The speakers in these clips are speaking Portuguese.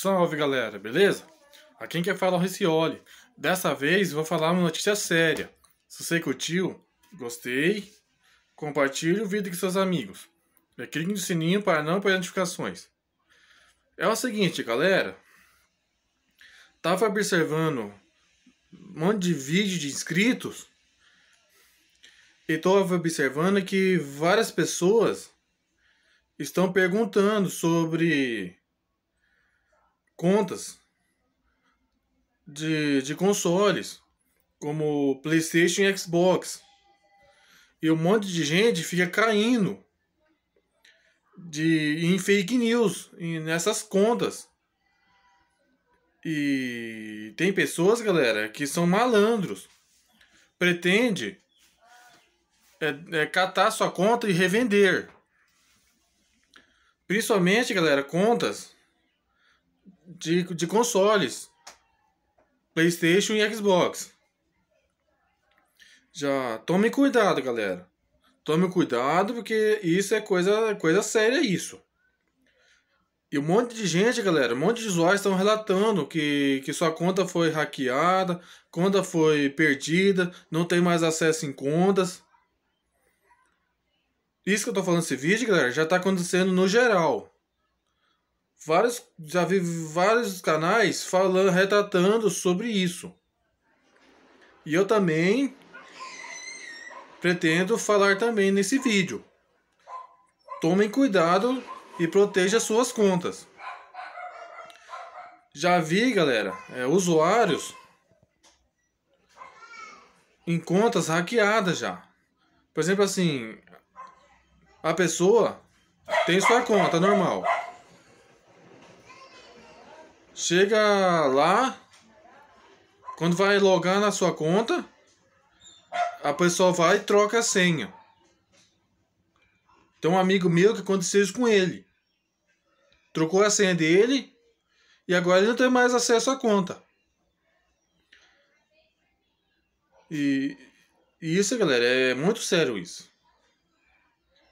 Salve galera, beleza? Aqui quem fala é o Ricioli. Dessa vez vou falar uma notícia séria. Se você curtiu, gostei, compartilhe o vídeo com seus amigos. E clique no sininho para não perder notificações. É o seguinte, galera. Tava observando um monte de vídeo de inscritos e tô observando que várias pessoas estão perguntando sobre contas de, de consoles, como PlayStation e Xbox. E um monte de gente fica caindo de em fake news, em, nessas contas. E tem pessoas, galera, que são malandros. Pretende é, é, catar sua conta e revender. Principalmente, galera, contas de, de consoles, PlayStation e Xbox. Já tome cuidado, galera. Tome cuidado porque isso é coisa, coisa séria isso. E um monte de gente, galera, um monte de usuários estão relatando que, que sua conta foi hackeada, conta foi perdida, não tem mais acesso em contas. Isso que eu tô falando nesse vídeo, galera, já tá acontecendo no geral vários, já vi vários canais falando, retratando sobre isso. E eu também pretendo falar também nesse vídeo. Tomem cuidado e proteja suas contas. Já vi, galera, é, usuários em contas hackeadas já. Por exemplo, assim, a pessoa tem sua conta normal. Chega lá, quando vai logar na sua conta, a pessoa vai e troca a senha. Tem um amigo meu que aconteceu isso com ele. Trocou a senha dele e agora ele não tem mais acesso à conta. E, e isso, galera, é muito sério isso.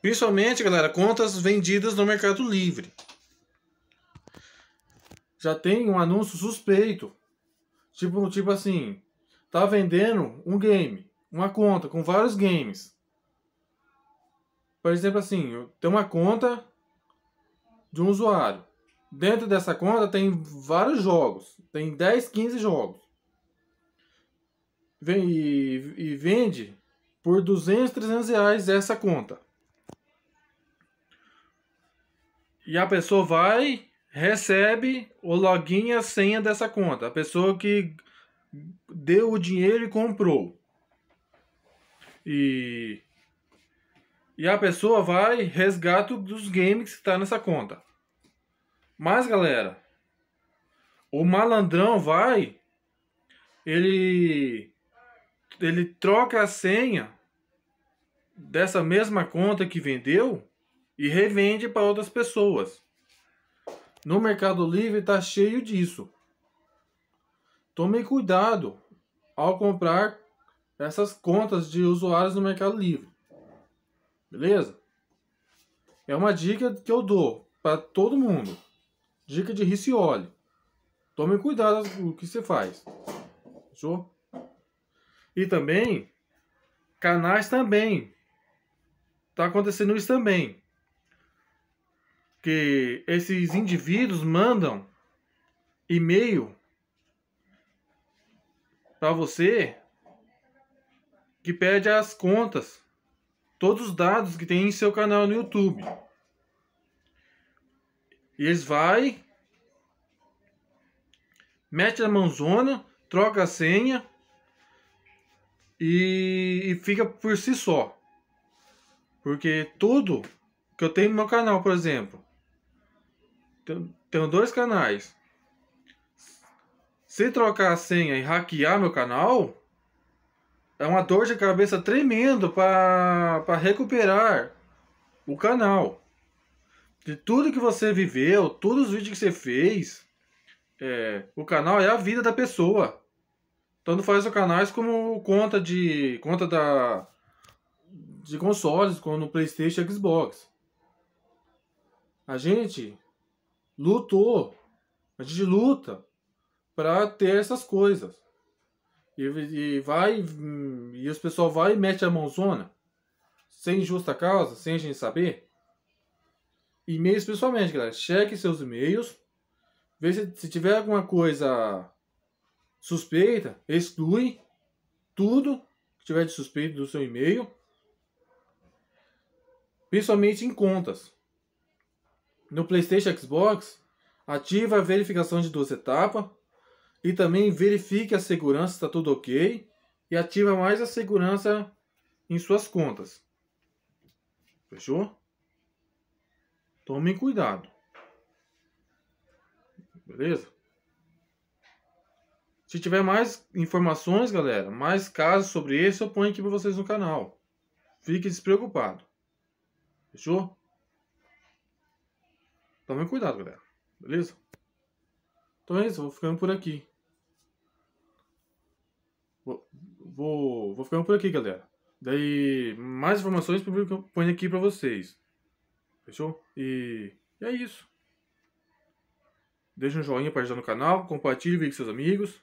Principalmente, galera, contas vendidas no Mercado Livre já tem um anúncio suspeito. Tipo, tipo assim, tá vendendo um game, uma conta com vários games. Por exemplo, assim, eu tenho uma conta de um usuário. Dentro dessa conta tem vários jogos. Tem 10, 15 jogos. Vem e, e vende por 200, 300 reais essa conta. E a pessoa vai recebe o login e a senha dessa conta. A pessoa que deu o dinheiro e comprou. E, e a pessoa vai resgata dos games que está nessa conta. Mas galera, o malandrão vai, ele ele troca a senha dessa mesma conta que vendeu e revende para outras pessoas. No Mercado Livre está cheio disso. Tome cuidado ao comprar essas contas de usuários no Mercado Livre. Beleza? É uma dica que eu dou para todo mundo. Dica de ricioli. Tome cuidado com o que você faz. Fechou? E também, canais também. Tá acontecendo isso também que esses indivíduos mandam e-mail para você que pede as contas, todos os dados que tem em seu canal no YouTube. E eles vai mete a mãozona, troca a senha e, e fica por si só. Porque tudo que eu tenho no meu canal, por exemplo, tenho dois canais. Se trocar a senha e hackear meu canal, é uma dor de cabeça tremendo para recuperar o canal. De tudo que você viveu, todos os vídeos que você fez, é, o canal é a vida da pessoa. tanto faz o canais como conta de conta da de consoles, como no PlayStation, Xbox. A gente lutou, a gente luta para ter essas coisas. E, e vai, e os pessoal vai e mete a mãozona, sem justa causa, sem a gente saber. E-mails pessoalmente galera. Cheque seus e-mails. Vê se, se tiver alguma coisa suspeita, exclui tudo que tiver de suspeito do seu e-mail. Principalmente em contas. No PlayStation Xbox, ative a verificação de duas etapas e também verifique a segurança está tudo ok e ativa mais a segurança em suas contas. Fechou? Tome cuidado. Beleza? Se tiver mais informações, galera, mais casos sobre isso, eu ponho aqui para vocês no canal. Fique despreocupado. Fechou? Tomem cuidado, galera. Beleza? Então é isso, vou ficando por aqui. Vou, vou, vou ficando por aqui, galera. Daí, mais informações eu ponho aqui pra vocês. Fechou? E, e é isso. Deixa um joinha para ajudar no canal, compartilhe com seus amigos.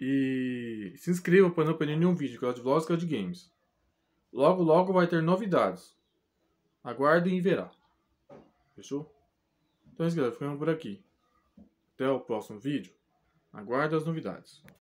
E se inscreva para não perder nenhum vídeo que é de vlogs e é de games. Logo, logo vai ter novidades. Aguardem e verá. Fechou? Então é isso, galera. Ficamos por aqui. Até o próximo vídeo. Aguardo as novidades.